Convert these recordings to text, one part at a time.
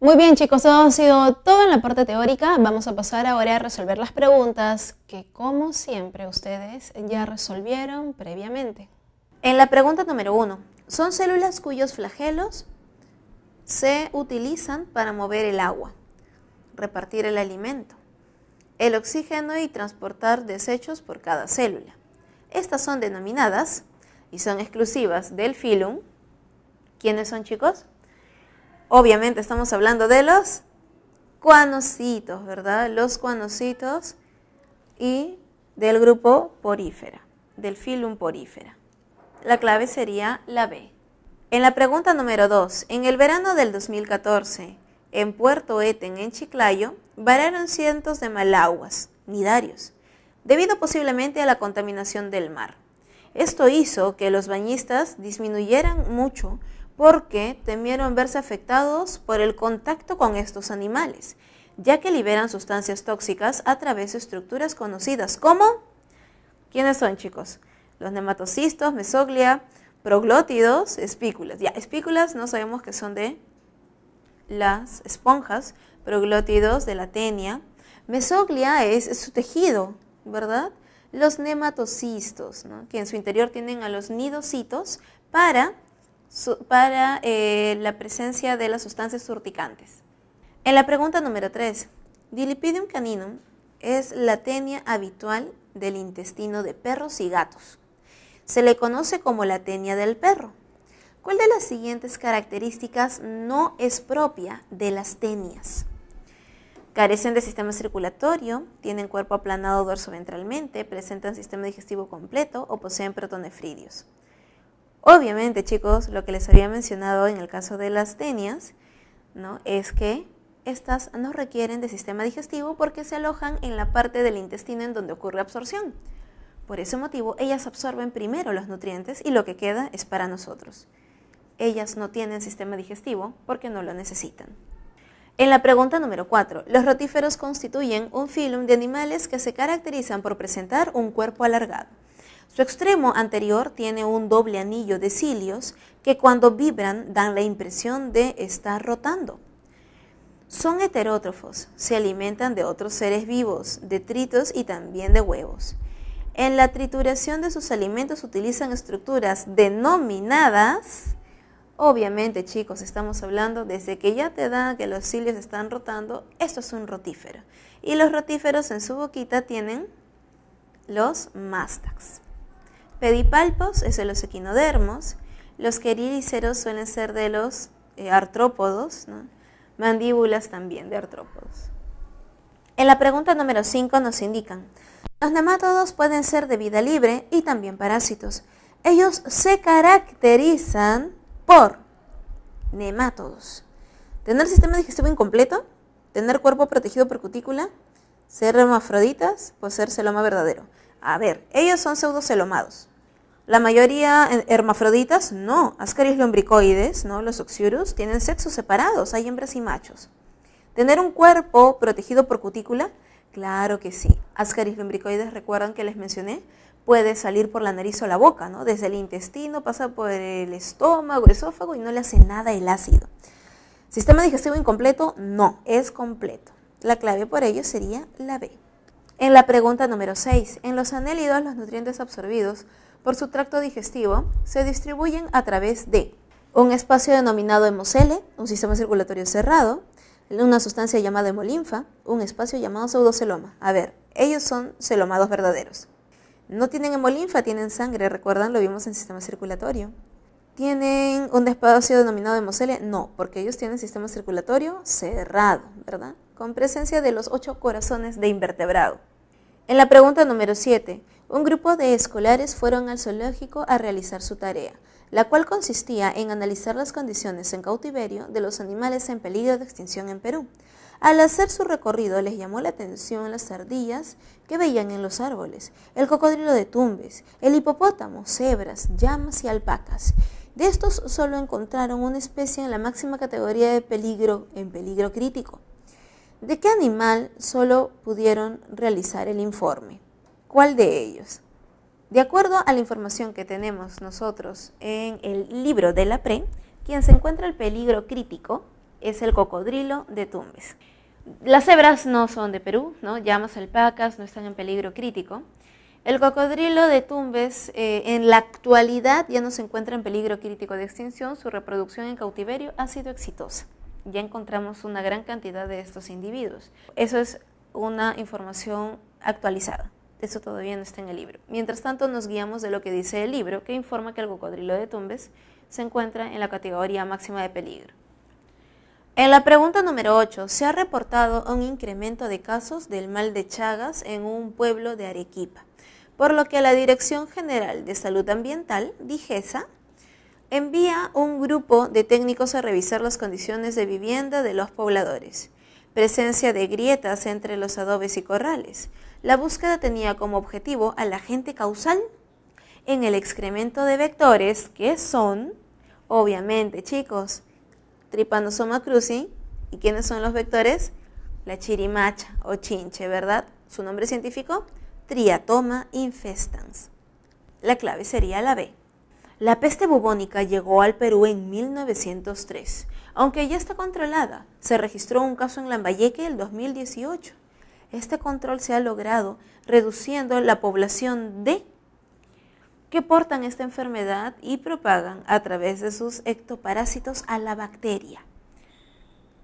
Muy bien chicos, eso ha sido todo en la parte teórica. Vamos a pasar ahora a resolver las preguntas que como siempre ustedes ya resolvieron previamente. En la pregunta número uno, son células cuyos flagelos se utilizan para mover el agua, repartir el alimento, el oxígeno y transportar desechos por cada célula. Estas son denominadas y son exclusivas del filum. ¿Quiénes son chicos? Obviamente estamos hablando de los cuanocitos, ¿verdad? Los cuanocitos y del grupo porífera, del filum porífera. La clave sería la B. En la pregunta número 2, en el verano del 2014, en Puerto Eten, en Chiclayo, vararon cientos de malaguas, nidarios, debido posiblemente a la contaminación del mar. Esto hizo que los bañistas disminuyeran mucho porque temieron verse afectados por el contacto con estos animales, ya que liberan sustancias tóxicas a través de estructuras conocidas como... ¿Quiénes son, chicos? Los nematocistos, mesoglia, proglótidos, espículas. Ya, espículas no sabemos que son de las esponjas, proglótidos de la tenia. Mesoglia es, su tejido, ¿verdad? Los nematocistos, que en su interior tienen a los nidocitos para para eh, la presencia de las sustancias urticantes. En la pregunta número 3, Dilipidium caninum es la tenia habitual del intestino de perros y gatos. Se le conoce como la tenia del perro. ¿Cuál de las siguientes características no es propia de las tenias? Carecen de sistema circulatorio, tienen cuerpo aplanado dorso-ventralmente, presentan sistema digestivo completo o poseen protonefridios. Obviamente, chicos, lo que les había mencionado en el caso de las tenias, ¿no? Es que estas no requieren de sistema digestivo porque se alojan en la parte del intestino en donde ocurre absorción. Por ese motivo, ellas absorben primero los nutrientes y lo que queda es para nosotros. Ellas no tienen sistema digestivo porque no lo necesitan. En la pregunta número 4, los rotíferos constituyen un filum de animales que se caracterizan por presentar un cuerpo alargado. Su extremo anterior tiene un doble anillo de cilios que cuando vibran dan la impresión de estar rotando. Son heterótrofos, se alimentan de otros seres vivos, detritos y también de huevos. En la trituración de sus alimentos utilizan estructuras denominadas Obviamente, chicos, estamos hablando desde que ya te da que los cilios están rotando, esto es un rotífero. Y los rotíferos en su boquita tienen los mastax. Pedipalpos es de los equinodermos, los quelíceros suelen ser de los eh, artrópodos, mandíbulas también de artrópodos. En la pregunta número 5 nos indican, los nematodos pueden ser de vida libre y también parásitos. Ellos se caracterizan por nematodos. Tener sistema digestivo incompleto, tener cuerpo protegido por cutícula, ser hermafroditas, ser celoma verdadero. A ver, ellos son pseudocelomados. La mayoría eh, hermafroditas, no. Ascaris lumbricoides, ¿no? Los oxiurus, tienen sexos separados, hay hembras y machos. ¿Tener un cuerpo protegido por cutícula? Claro que sí. Ascaris lumbricoides, recuerdan que les mencioné, puede salir por la nariz o la boca, ¿no? Desde el intestino, pasa por el estómago, el esófago y no le hace nada el ácido. ¿Sistema digestivo incompleto? No, es completo. La clave por ello sería la B. En la pregunta número 6, en los anélidos los nutrientes absorbidos por su tracto digestivo se distribuyen a través de un espacio denominado hemocele, un sistema circulatorio cerrado, una sustancia llamada hemolinfa, un espacio llamado pseudoceloma. A ver, ellos son celomados verdaderos. No tienen hemolinfa, tienen sangre, recuerdan, lo vimos en sistema circulatorio. ¿Tienen un espacio denominado hemocele? No, porque ellos tienen sistema circulatorio cerrado, ¿verdad? Con presencia de los ocho corazones de invertebrado. En la pregunta número 7, un grupo de escolares fueron al zoológico a realizar su tarea, la cual consistía en analizar las condiciones en cautiverio de los animales en peligro de extinción en Perú. Al hacer su recorrido les llamó la atención las ardillas que veían en los árboles, el cocodrilo de Tumbes, el hipopótamo, cebras, llamas y alpacas. De estos solo encontraron una especie en la máxima categoría de peligro, en peligro crítico, ¿De qué animal solo pudieron realizar el informe? ¿Cuál de ellos? De acuerdo a la información que tenemos nosotros en el libro de la PRE, quien se encuentra en peligro crítico es el cocodrilo de Tumbes. Las cebras no son de Perú, ¿no? llamas alpacas no están en peligro crítico. El cocodrilo de Tumbes eh, en la actualidad ya no se encuentra en peligro crítico de extinción, su reproducción en cautiverio ha sido exitosa ya encontramos una gran cantidad de estos individuos. Eso es una información actualizada. Eso todavía no está en el libro. Mientras tanto, nos guiamos de lo que dice el libro, que informa que el cocodrilo de Tumbes se encuentra en la categoría máxima de peligro. En la pregunta número 8, se ha reportado un incremento de casos del mal de Chagas en un pueblo de Arequipa, por lo que la Dirección General de Salud Ambiental, DIGESA, Envía un grupo de técnicos a revisar las condiciones de vivienda de los pobladores. Presencia de grietas entre los adobes y corrales. La búsqueda tenía como objetivo al agente causal en el excremento de vectores que son, obviamente chicos, tripanosoma cruzi. ¿Y quiénes son los vectores? La chirimacha o chinche, ¿verdad? Su nombre científico, Triatoma infestans. La clave sería la B. La peste bubónica llegó al Perú en 1903. Aunque ya está controlada, se registró un caso en Lambayeque el 2018. Este control se ha logrado reduciendo la población de que portan esta enfermedad y propagan a través de sus ectoparásitos a la bacteria.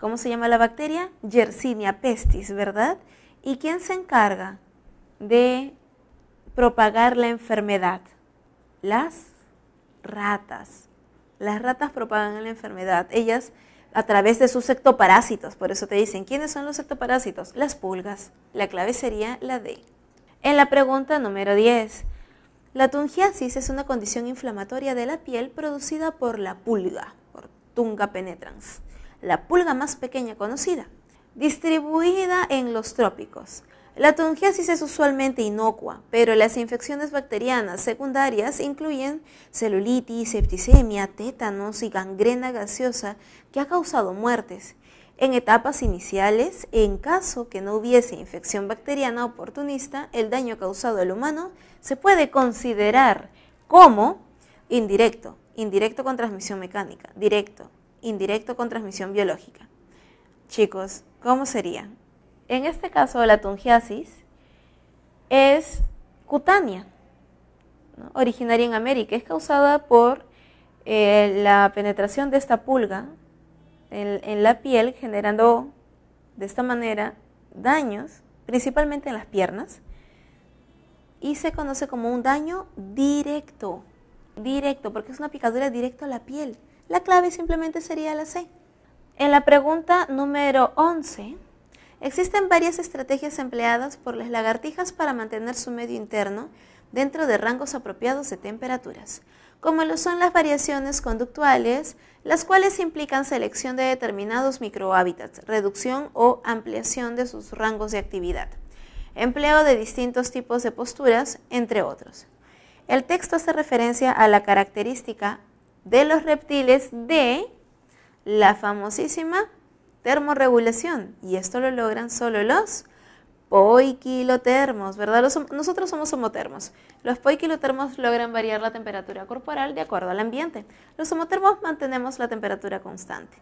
¿Cómo se llama la bacteria? Yersinia pestis, ¿verdad? ¿Y quién se encarga de propagar la enfermedad? Las ratas. Las ratas propagan la enfermedad. Ellas a través de sus ectoparásitos. Por eso te dicen, ¿quiénes son los ectoparásitos? Las pulgas. La clave sería la D. En la pregunta número 10, la tungiasis es una condición inflamatoria de la piel producida por la pulga, por tunga penetrans, la pulga más pequeña conocida, distribuida en los trópicos. La tongiasis es usualmente inocua, pero las infecciones bacterianas secundarias incluyen celulitis, septicemia, tétanos y gangrena gaseosa que ha causado muertes. En etapas iniciales, en caso que no hubiese infección bacteriana oportunista, el daño causado al humano se puede considerar como indirecto, indirecto con transmisión mecánica, directo, indirecto con transmisión biológica. Chicos, ¿cómo sería? en este caso la tungiasis, es cutánea, originaria en América. Es causada por eh, la penetración de esta pulga en, en, la piel, generando de esta manera daños, principalmente en las piernas, y se conoce como un daño directo, directo, porque es una picadura directa a la piel. La clave simplemente sería la C. En la pregunta número 11, Existen varias estrategias empleadas por las lagartijas para mantener su medio interno dentro de rangos apropiados de temperaturas, como lo son las variaciones conductuales, las cuales implican selección de determinados microhábitats, reducción o ampliación de sus rangos de actividad, empleo de distintos tipos de posturas, entre otros. El texto hace referencia a la característica de los reptiles de la famosísima termorregulación y esto lo logran solo los poiquilotermos, ¿verdad? nosotros somos homotermos. Los poiquilotermos logran variar la temperatura corporal de acuerdo al ambiente. Los homotermos mantenemos la temperatura constante.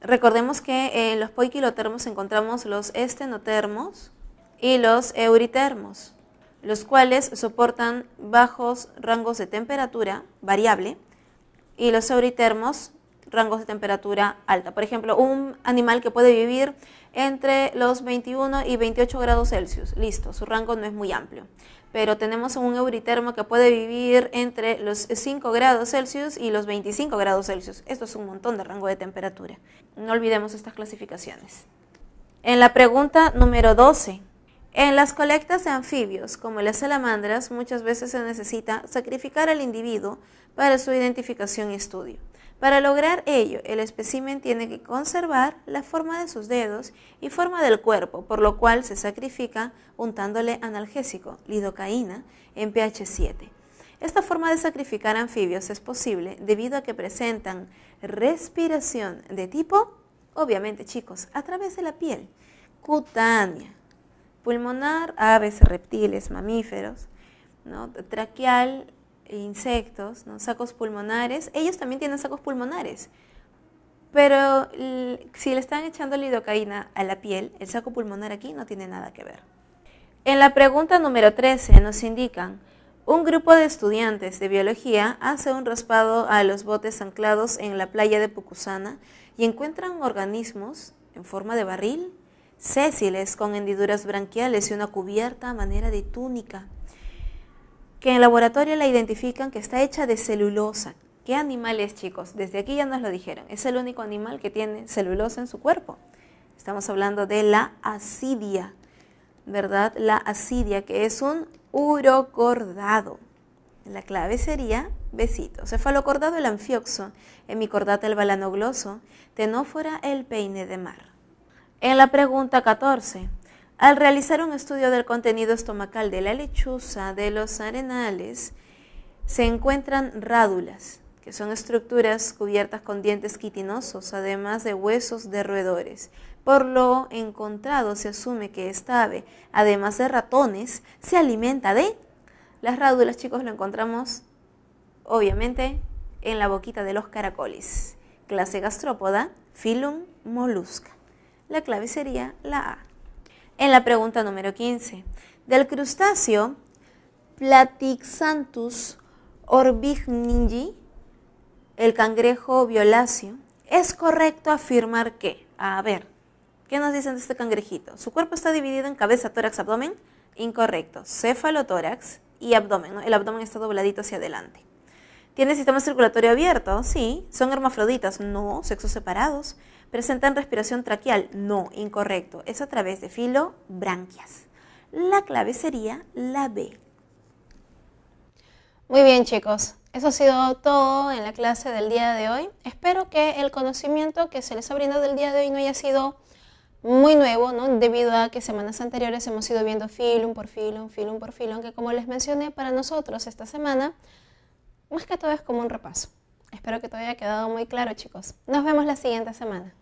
Recordemos que en los poiquilotermos encontramos los estenotermos y los euritermos, los cuales soportan bajos rangos de temperatura variable y los euritermos rangos de temperatura alta. Por ejemplo, un animal que puede vivir entre los 21 y 28 grados Celsius. Listo, su rango no es muy amplio. Pero tenemos un euritermo que puede vivir entre los 5 grados Celsius y los 25 grados Celsius. Esto es un montón de rango de temperatura. No olvidemos estas clasificaciones. En la pregunta número 12. En las colectas de anfibios, como las salamandras, muchas veces se necesita sacrificar al individuo para su identificación y estudio. Para lograr ello, el espécimen tiene que conservar la forma de sus dedos y forma del cuerpo, por lo cual se sacrifica untándole analgésico, lidocaína, en pH 7. Esta forma de sacrificar anfibios es posible debido a que presentan respiración de tipo, obviamente chicos, a través de la piel, cutánea, pulmonar, aves, reptiles, mamíferos, ¿no? traqueal, insectos, ¿no? sacos pulmonares, ellos también tienen sacos pulmonares. Pero si le están echando lidocaína a la piel, el saco pulmonar aquí no tiene nada que ver. En la pregunta número 13 nos indican, un grupo de estudiantes de biología hace un raspado a los botes anclados en la playa de Pucusana y encuentran organismos en forma de barril, sésiles con hendiduras branquiales y una cubierta a manera de túnica que en el laboratorio la identifican que está hecha de celulosa. ¿Qué animal es, chicos? Desde aquí ya nos lo dijeron. Es el único animal que tiene celulosa en su cuerpo. Estamos hablando de la asidia. ¿verdad? La asidia, que es un urocordado. La clave sería besito. Cefalocordado el anfioxo, hemicordata el balanogloso, tenófora el peine de mar. En la pregunta 14, al realizar un estudio del contenido estomacal de la lechuza de los arenales, se encuentran rádulas, que son estructuras cubiertas con dientes quitinosos, además de huesos de roedores. Por lo encontrado se asume que esta ave, además de ratones, se alimenta de... Las rádulas, chicos, lo encontramos obviamente en la boquita de los caracoles. Clase gastrópoda, filum molusca. La clave sería la A en la pregunta número 15. Del crustáceo Platixanthus orbigningi, el cangrejo violáceo, es correcto afirmar que, a ver, ¿qué nos dicen de este cangrejito? Su cuerpo está dividido en cabeza, tórax, abdomen, incorrecto, Cefalotórax y abdomen, el abdomen está dobladito hacia adelante. ¿Tiene sistema circulatorio abierto? Sí. ¿Son hermafroditas? No, sexos separados presentan respiración traqueal. No, incorrecto. Es a través de filo, branquias. La clave sería la B. Muy bien chicos, eso ha sido todo en la clase del día de hoy. Espero que el conocimiento que se les ha brindado el día de hoy no haya sido muy nuevo, ¿no? Debido a que semanas anteriores hemos ido viendo filum por filum, filum por filum, que como les mencioné, para nosotros esta semana, más que todo es como un repaso. Espero que todo haya quedado muy claro, chicos. Nos vemos la siguiente semana.